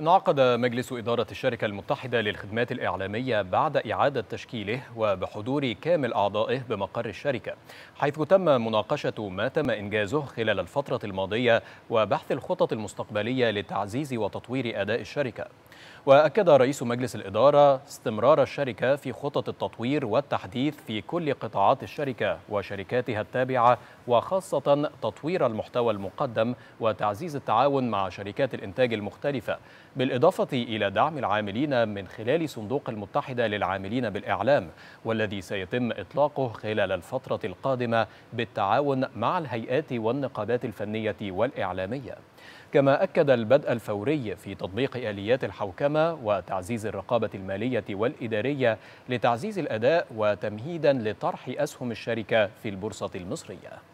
انعقد مجلس إدارة الشركة المتحدة للخدمات الإعلامية بعد إعادة تشكيله وبحضور كامل أعضائه بمقر الشركة حيث تم مناقشة ما تم إنجازه خلال الفترة الماضية وبحث الخطط المستقبلية لتعزيز وتطوير أداء الشركة وأكد رئيس مجلس الإدارة استمرار الشركة في خطط التطوير والتحديث في كل قطاعات الشركة وشركاتها التابعة وخاصة تطوير المحتوى المقدم وتعزيز التعاون مع شركات الإنتاج المختلفة بالإضافة إلى دعم العاملين من خلال صندوق المتحدة للعاملين بالإعلام والذي سيتم إطلاقه خلال الفترة القادمة بالتعاون مع الهيئات والنقابات الفنية والإعلامية كما أكد البدء الفوري في تطبيق آليات الحوكمة وتعزيز الرقابة المالية والإدارية لتعزيز الأداء وتمهيدا لطرح أسهم الشركة في البورصة المصرية